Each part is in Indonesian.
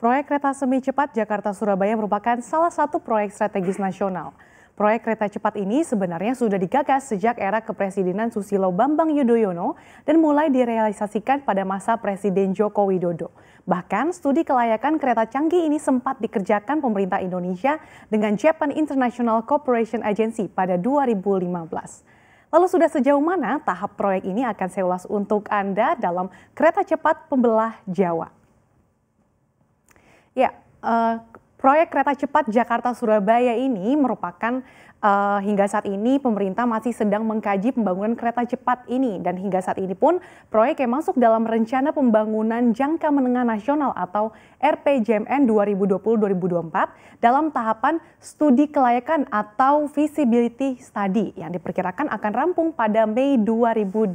Proyek kereta semi cepat Jakarta-Surabaya merupakan salah satu proyek strategis nasional. Proyek kereta cepat ini sebenarnya sudah digagas sejak era kepresidenan Susilo Bambang Yudhoyono dan mulai direalisasikan pada masa Presiden Joko Widodo. Bahkan studi kelayakan kereta canggih ini sempat dikerjakan pemerintah Indonesia dengan Japan International Cooperation Agency pada 2015. Lalu sudah sejauh mana tahap proyek ini akan saya ulas untuk Anda dalam Kereta Cepat Pembelah Jawa. Ya, uh, proyek kereta cepat Jakarta-Surabaya ini merupakan uh, hingga saat ini pemerintah masih sedang mengkaji pembangunan kereta cepat ini dan hingga saat ini pun proyek yang masuk dalam rencana pembangunan jangka menengah nasional atau RPJMN 2020-2024 dalam tahapan studi kelayakan atau feasibility study yang diperkirakan akan rampung pada Mei 2020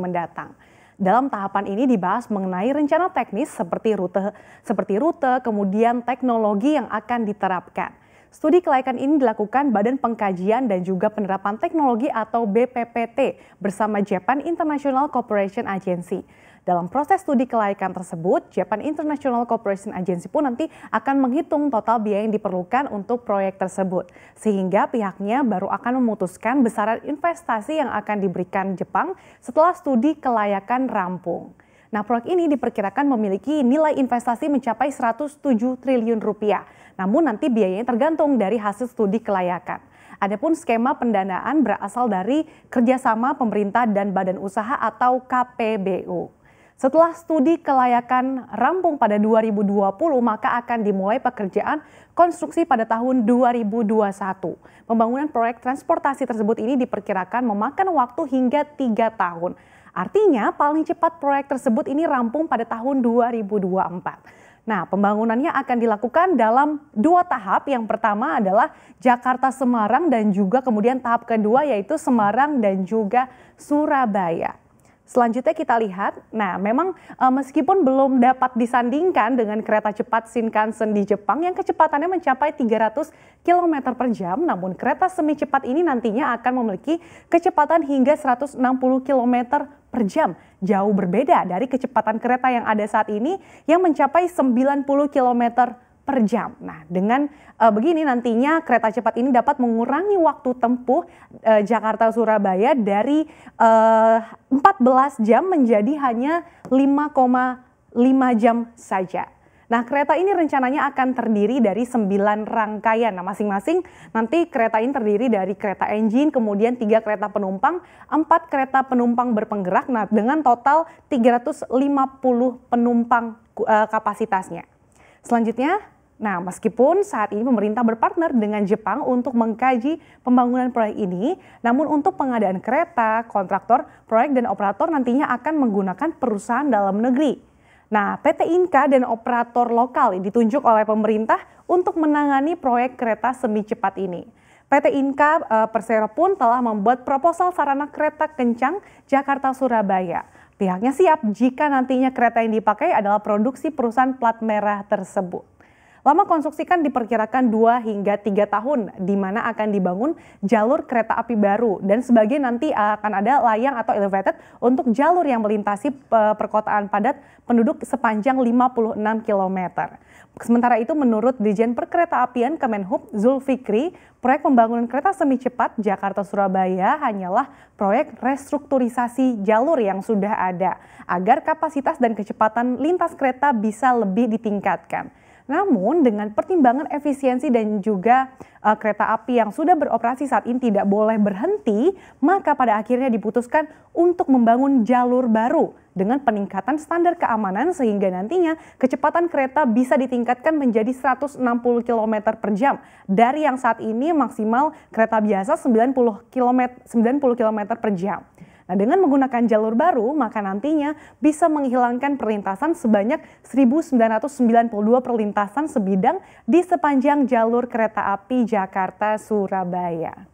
mendatang. Dalam tahapan ini dibahas mengenai rencana teknis seperti rute seperti rute, kemudian teknologi yang akan diterapkan. Studi kelayakan ini dilakukan Badan Pengkajian dan juga Penerapan Teknologi atau BPPT bersama Japan International Cooperation Agency. Dalam proses studi kelayakan tersebut, Japan International Cooperation Agency pun nanti akan menghitung total biaya yang diperlukan untuk proyek tersebut. Sehingga pihaknya baru akan memutuskan besaran investasi yang akan diberikan Jepang setelah studi kelayakan rampung. Nah, proyek ini diperkirakan memiliki nilai investasi mencapai 107 triliun rupiah. Namun nanti biayanya tergantung dari hasil studi kelayakan. Adapun skema pendanaan berasal dari kerjasama pemerintah dan badan usaha atau KPBU. Setelah studi kelayakan rampung pada 2020, maka akan dimulai pekerjaan konstruksi pada tahun 2021. Pembangunan proyek transportasi tersebut ini diperkirakan memakan waktu hingga tiga tahun. Artinya paling cepat proyek tersebut ini rampung pada tahun 2024. Nah, pembangunannya akan dilakukan dalam dua tahap. Yang pertama adalah Jakarta-Semarang dan juga kemudian tahap kedua yaitu Semarang dan juga Surabaya. Selanjutnya kita lihat, nah memang e, meskipun belum dapat disandingkan dengan kereta cepat Shinkansen di Jepang yang kecepatannya mencapai 300 km per jam, namun kereta semi cepat ini nantinya akan memiliki kecepatan hingga 160 km per jam. Jauh berbeda dari kecepatan kereta yang ada saat ini yang mencapai 90 km per jam. Nah, dengan e, begini nantinya kereta cepat ini dapat mengurangi waktu tempuh e, eh, Jakarta-Surabaya dari e, eh, 14 jam menjadi hanya 5,5 jam saja. Nah, kereta ini rencananya akan terdiri dari 9 rangkaian. Nah, masing-masing nanti kereta ini terdiri dari kereta engine, kemudian tiga kereta penumpang, empat kereta penumpang berpenggerak. Nah, dengan total 350 penumpang eh, kapasitasnya. Selanjutnya, Nah, meskipun saat ini pemerintah berpartner dengan Jepang untuk mengkaji pembangunan proyek ini, namun untuk pengadaan kereta, kontraktor, proyek dan operator nantinya akan menggunakan perusahaan dalam negeri. Nah, PT Inka dan operator lokal ditunjuk oleh pemerintah untuk menangani proyek kereta semi cepat ini. PT Inka e, Persero pun telah membuat proposal sarana kereta kencang Jakarta-Surabaya. Pihaknya siap jika nantinya kereta yang dipakai adalah produksi perusahaan plat merah tersebut. Lama konstruksi kan diperkirakan 2 hingga 3 tahun di mana akan dibangun jalur kereta api baru dan sebagai nanti eh, akan ada layang atau elevated untuk jalur yang melintasi eh, perkotaan padat penduduk sepanjang 56 km. Sementara itu menurut Dirjen Perkereta Apian Kemenhub Zulfikri, proyek pembangunan kereta semi cepat Jakarta-Surabaya hanyalah proyek restrukturisasi jalur yang sudah ada agar kapasitas dan kecepatan lintas kereta bisa lebih ditingkatkan. Namun dengan pertimbangan efisiensi dan juga uh, kereta api yang sudah beroperasi saat ini tidak boleh berhenti, maka pada akhirnya diputuskan untuk membangun jalur baru dengan peningkatan standar keamanan sehingga nantinya kecepatan kereta bisa ditingkatkan menjadi 160 km per jam dari yang saat ini maksimal kereta biasa 90 km, 90 km per jam. Nah, dengan menggunakan jalur baru, maka nantinya bisa menghilangkan perlintasan sebanyak 1992 perlintasan sebidang di sepanjang jalur kereta api Jakarta-Surabaya.